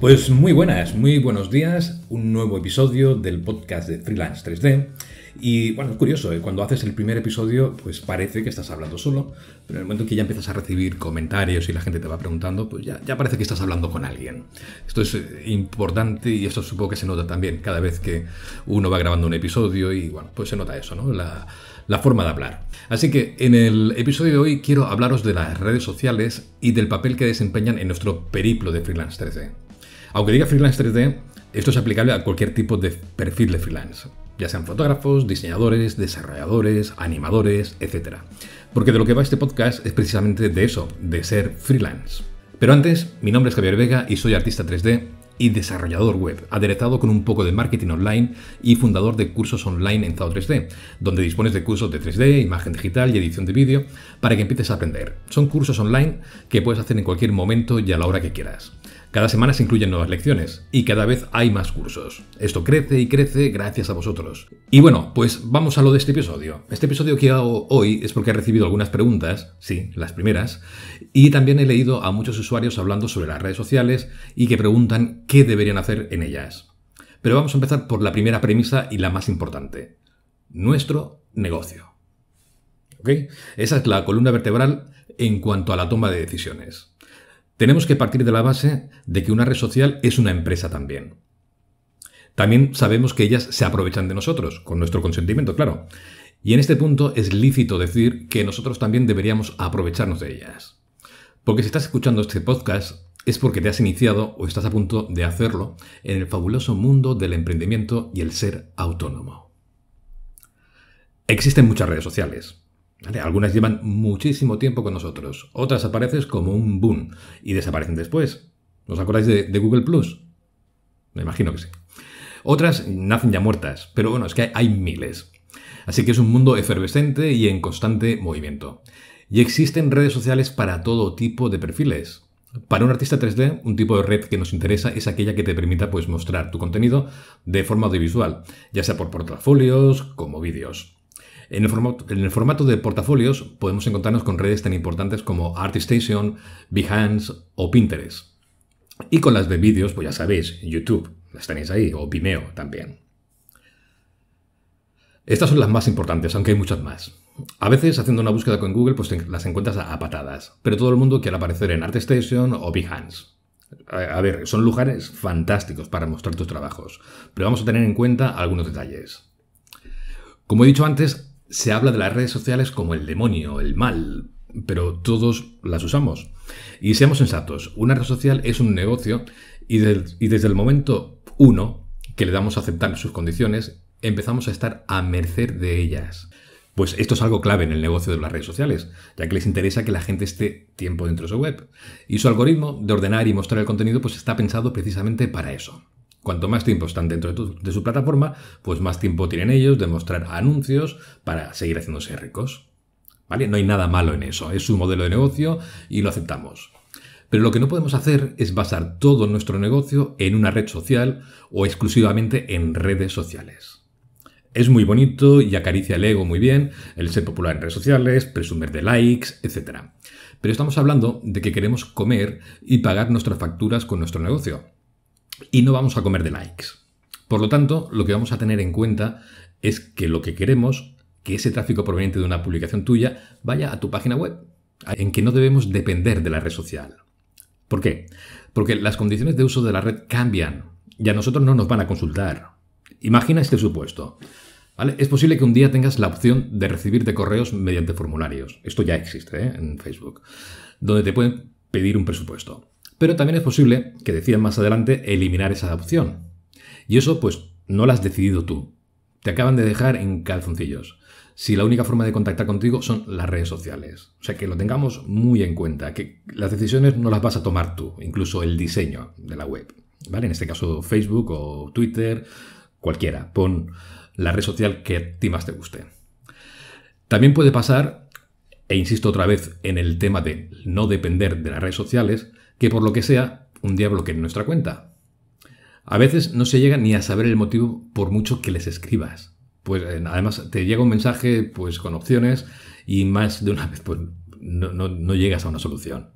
Pues muy buenas, muy buenos días, un nuevo episodio del podcast de Freelance 3D. Y bueno, es curioso, ¿eh? cuando haces el primer episodio, pues parece que estás hablando solo, pero en el momento en que ya empiezas a recibir comentarios y la gente te va preguntando, pues ya, ya parece que estás hablando con alguien. Esto es eh, importante y esto supongo que se nota también cada vez que uno va grabando un episodio y bueno, pues se nota eso, ¿no? La, la forma de hablar. Así que en el episodio de hoy quiero hablaros de las redes sociales y del papel que desempeñan en nuestro periplo de Freelance 3D. Aunque diga freelance 3D, esto es aplicable a cualquier tipo de perfil de freelance, ya sean fotógrafos, diseñadores, desarrolladores, animadores, etc. Porque de lo que va este podcast es precisamente de eso, de ser freelance. Pero antes, mi nombre es Javier Vega y soy artista 3D y desarrollador web, aderezado con un poco de marketing online y fundador de cursos online en Zao 3D, donde dispones de cursos de 3D, imagen digital y edición de vídeo para que empieces a aprender. Son cursos online que puedes hacer en cualquier momento y a la hora que quieras. Cada semana se incluyen nuevas lecciones y cada vez hay más cursos. Esto crece y crece gracias a vosotros. Y bueno, pues vamos a lo de este episodio. Este episodio que hago hoy es porque he recibido algunas preguntas, sí, las primeras, y también he leído a muchos usuarios hablando sobre las redes sociales y que preguntan qué deberían hacer en ellas. Pero vamos a empezar por la primera premisa y la más importante. Nuestro negocio. Esa es la columna vertebral en cuanto a la toma de decisiones. Tenemos que partir de la base de que una red social es una empresa también. También sabemos que ellas se aprovechan de nosotros, con nuestro consentimiento, claro. Y en este punto es lícito decir que nosotros también deberíamos aprovecharnos de ellas. Porque si estás escuchando este podcast es porque te has iniciado o estás a punto de hacerlo en el fabuloso mundo del emprendimiento y el ser autónomo. Existen muchas redes sociales, algunas llevan muchísimo tiempo con nosotros, otras apareces como un boom y desaparecen después. ¿Os acordáis de, Google Plus? Me imagino que sí. Otras nacen ya muertas, pero bueno, es que hay, hay miles. Así que es un mundo efervescente y en constante movimiento. Y existen redes sociales para todo tipo de perfiles. Para un artista 3D, un tipo de red que nos interesa es aquella que te permita pues, mostrar tu contenido de forma audiovisual, ya sea por portafolios como vídeos. En el, formato, de portafolios podemos encontrarnos con redes tan importantes como ArtStation, Behance o Pinterest. Y con las de vídeos, pues ya sabéis, YouTube, las tenéis ahí, o Vimeo también. Estas son las más importantes, aunque hay muchas más. A veces haciendo una búsqueda con Google pues las encuentras a patadas, pero todo el mundo quiere aparecer en ArtStation o Behance. A ver, son lugares fantásticos para mostrar tus trabajos, pero vamos a tener en cuenta algunos detalles. Como he dicho antes, se habla de las redes sociales como el demonio, el mal, pero todos las usamos. Y seamos sensatos, una red social es un negocio y, desde el momento uno que le damos a aceptar sus condiciones, empezamos a estar a merced de ellas. Pues esto es algo clave en el negocio de las redes sociales, ya que les interesa que la gente esté tiempo dentro de su web. Y su algoritmo de ordenar y mostrar el contenido pues está pensado precisamente para eso. Cuanto más tiempo están dentro de, su plataforma, pues más tiempo tienen ellos de mostrar anuncios para seguir haciéndose ricos. ¿Vale? No hay nada malo en eso, es su modelo de negocio y lo aceptamos. Pero lo que no podemos hacer es basar todo nuestro negocio en una red social o exclusivamente en redes sociales. Es muy bonito y acaricia el ego muy bien, el ser popular en redes sociales, presumir de likes, etc. Pero estamos hablando de que queremos comer y pagar nuestras facturas con nuestro negocio y no vamos a comer de likes. Por lo tanto, lo que vamos a tener en cuenta es que lo que queremos, que ese tráfico proveniente de una publicación tuya vaya a tu página web, en que no debemos depender de la red social. ¿Por qué? Porque las condiciones de uso de la red cambian y a nosotros no nos van a consultar. Imagina este supuesto. ¿Vale? Es posible que un día tengas la opción de recibirte correos mediante formularios. Esto ya existe ¿eh? en Facebook, donde te pueden pedir un presupuesto. Pero también es posible que decidan más adelante eliminar esa opción. Y eso pues no lo has decidido tú. Te acaban de dejar en calzoncillos. Si la única forma de contactar contigo son las redes sociales. O sea que lo tengamos muy en cuenta, que las decisiones no las vas a tomar tú, incluso el diseño de la web. ¿Vale? En este caso Facebook o Twitter, cualquiera. Pon la red social que a ti más te guste. También puede pasar, e insisto otra vez en el tema de no depender de las redes sociales, que por lo que sea un día bloqueen nuestra cuenta. A veces no se llega ni a saber el motivo por mucho que les escribas. Pues eh, además te llega un mensaje pues con opciones y más de una vez pues no, llegas a una solución.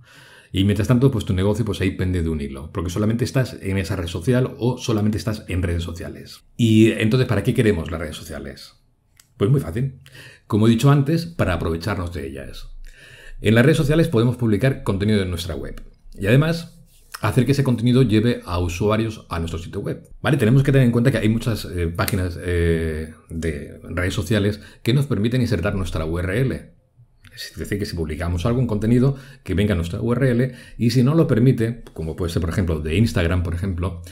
Y mientras tanto, pues tu negocio pues ahí pende de un hilo, porque solamente estás en esa red social o solamente estás en redes sociales. Y entonces, ¿para qué queremos las redes sociales? Pues muy fácil. Como he dicho antes, para aprovecharnos de ellas. En las redes sociales podemos publicar contenido de nuestra web, y además, hacer que ese contenido lleve a usuarios a nuestro sitio web. Vale, tenemos que tener en cuenta que hay muchas eh, páginas eh, de redes sociales que nos permiten insertar nuestra URL. Es decir, que si publicamos algún contenido, que venga nuestra URL y si no lo permite, como puede ser por ejemplo de Instagram, por ejemplo,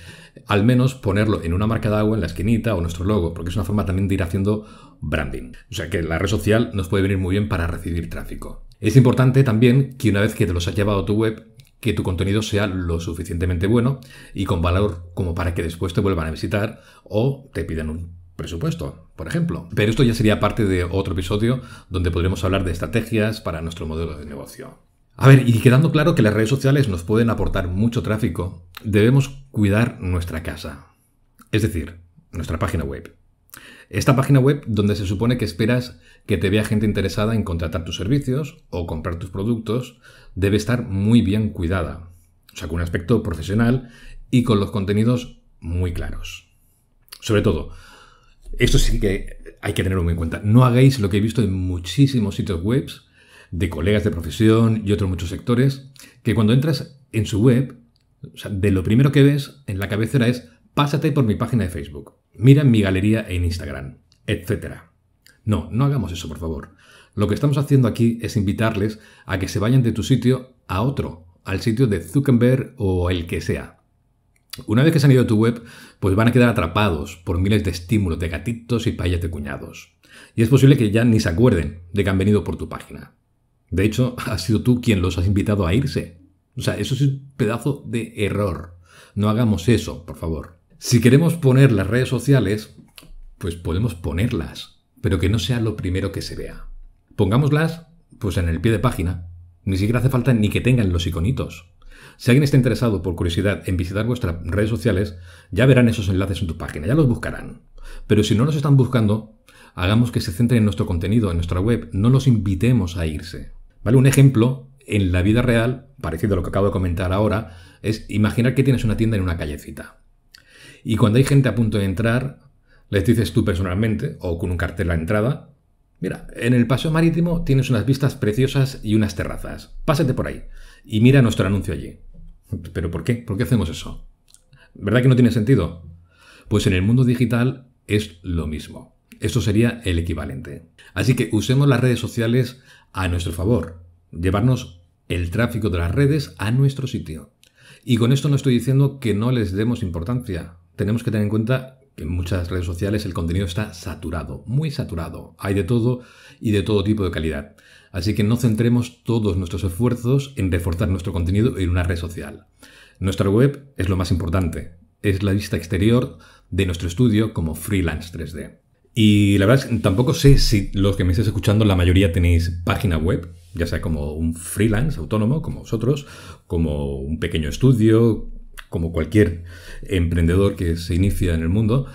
al menos ponerlo en una marca de agua en la esquinita o nuestro logo, porque es una forma también de ir haciendo branding. O sea que la red social nos puede venir muy bien para recibir tráfico. Es importante también que una vez que te los has llevado a tu web, que tu contenido sea lo suficientemente bueno y con valor como para que después te vuelvan a visitar o te pidan un presupuesto, por ejemplo. Pero esto ya sería parte de otro episodio donde podremos hablar de estrategias para nuestro modelo de negocio. A ver, y quedando claro que las redes sociales nos pueden aportar mucho tráfico, debemos cuidar nuestra casa, es decir, nuestra página web. Esta página web donde se supone que esperas que te vea gente interesada en contratar tus servicios o comprar tus productos debe estar muy bien cuidada, o sea, con un aspecto profesional y con los contenidos muy claros. Sobre todo, esto sí que hay que tenerlo muy en cuenta, no hagáis lo que he visto en muchísimos sitios web de colegas de profesión y otros muchos sectores, que cuando entras en su web, de lo primero que ves en la cabecera es pásate por mi página de Facebook, mira mi galería en Instagram, etcétera. No, no hagamos eso, por favor. Lo que estamos haciendo aquí es invitarles a que se vayan de tu sitio a otro, al sitio de Zuckerberg o el que sea. Una vez que se han ido a tu web, pues van a quedar atrapados por miles de estímulos de gatitos y payas de cuñados. Y es posible que ya ni se acuerden de que han venido por tu página. De hecho, has sido tú quien los has invitado a irse. O sea, eso es un pedazo de error. No hagamos eso, por favor. Si queremos poner las redes sociales, pues podemos ponerlas, pero que no sea lo primero que se vea. Pongámoslas, pues en el pie de página. Ni siquiera hace falta ni que tengan los iconitos. Si alguien está interesado por curiosidad en visitar vuestras redes sociales, ya verán esos enlaces en tu página, ya los buscarán. Pero si no los están buscando, hagamos que se centren en nuestro contenido, en nuestra web, no los invitemos a irse. ¿Vale? Un ejemplo en la vida real, parecido a lo que acabo de comentar ahora, es imaginar que tienes una tienda en una callecita. Y cuando hay gente a punto de entrar, les dices tú personalmente o con un cartel a la entrada, mira, en el paseo marítimo tienes unas vistas preciosas y unas terrazas, pásate por ahí y mira nuestro anuncio allí. Pero ¿por qué? ¿Por qué hacemos eso? ¿Verdad que no tiene sentido? Pues en el mundo digital es lo mismo. Esto sería el equivalente. Así que usemos las redes sociales a nuestro favor, llevarnos el tráfico de las redes a nuestro sitio. Y con esto no estoy diciendo que no les demos importancia. Tenemos que tener en cuenta en muchas redes sociales el contenido está saturado, muy saturado. Hay de todo y de todo tipo de calidad. Así que no centremos todos nuestros esfuerzos en reforzar nuestro contenido en una red social. Nuestra web es lo más importante. Es la vista exterior de nuestro estudio como freelance 3D. Y la verdad es que tampoco sé si los que me estáis escuchando, la mayoría tenéis página web, ya sea como un freelance autónomo, como vosotros, como un pequeño estudio, como cualquier emprendedor que se inicia en el mundo.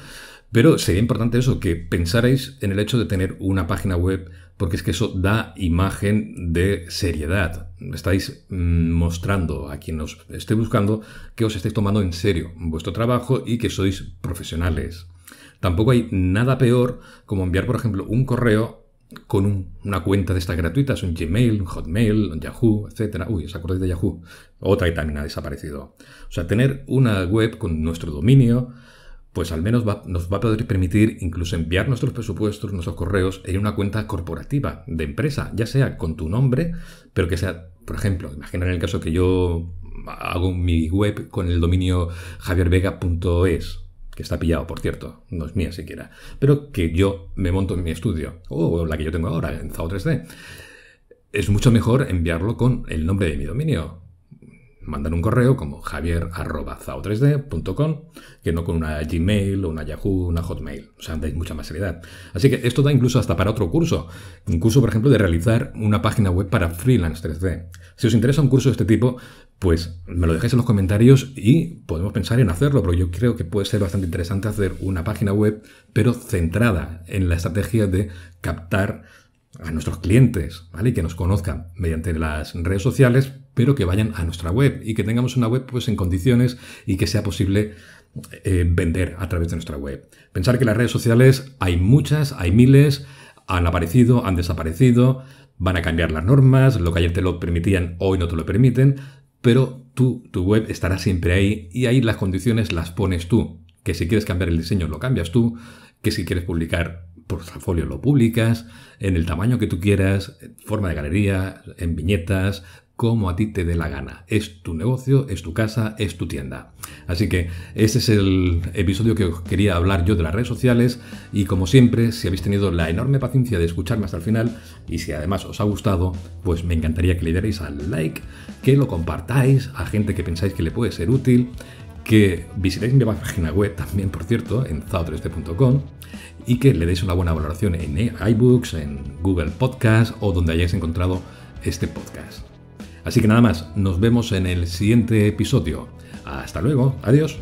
Pero sería importante eso, que pensarais en el hecho de tener una página web, porque es que eso da imagen de seriedad. Estáis mm, mostrando a quien os esté buscando que os estáis tomando en serio vuestro trabajo y que sois profesionales. Tampoco hay nada peor como enviar, por ejemplo, un correo con una cuenta de estas gratuitas, un Gmail, un Hotmail, un Yahoo, etc. Uy, ¿os acordáis de Yahoo? Otra que también ha desaparecido. O sea, tener una web con nuestro dominio, pues al menos nos va a poder permitir incluso enviar nuestros presupuestos, nuestros correos en una cuenta corporativa de empresa, ya sea con tu nombre, pero que sea, por ejemplo, imaginar en el caso que yo hago mi web con el dominio javiervega.es que está pillado, por cierto, no es mía siquiera, pero que yo me monto en mi estudio, o la que yo tengo ahora, en ZAO 3D, es mucho mejor enviarlo con el nombre de mi dominio. Mandar un correo como javier.zao3d.com que no con una Gmail, una Yahoo, una Hotmail. O sea, dais mucha más seriedad. Así que esto da incluso hasta para otro curso. Un curso, por ejemplo, de realizar una página web para freelance 3D. Si os interesa un curso de este tipo, pues me lo dejáis en los comentarios y podemos pensar en hacerlo, pero yo creo que puede ser bastante interesante hacer una página web, pero centrada en la estrategia de captar a nuestros clientes, ¿vale? Y que nos conozcan mediante las redes sociales, pero que vayan a nuestra web y que tengamos una web pues en condiciones y que sea posible eh, vender a través de nuestra web. Pensar que las redes sociales hay muchas, hay miles, han aparecido, han desaparecido, van a cambiar las normas, lo que ayer te lo permitían, hoy no te lo permiten, pero tú, tu web estará siempre ahí y ahí las condiciones las pones tú. Que si quieres cambiar el diseño lo cambias tú, que si quieres publicar portafolio lo publicas, en el tamaño que tú quieras, forma de galería, en viñetas, como a ti te dé la gana. Es tu negocio, es tu casa, es tu tienda. Así que ese es el episodio que os quería hablar yo de las redes sociales y como siempre, si habéis tenido la enorme paciencia de escucharme hasta el final y si además os ha gustado, pues me encantaría que le dierais al like, que lo compartáis a gente que pensáis que le puede ser útil, que visitéis mi página web también, por cierto, en zaotreste.com y que le deis una buena valoración en iBooks, en Google Podcast o donde hayáis encontrado este podcast. Así que nada más, nos vemos en el siguiente episodio. Hasta luego, adiós.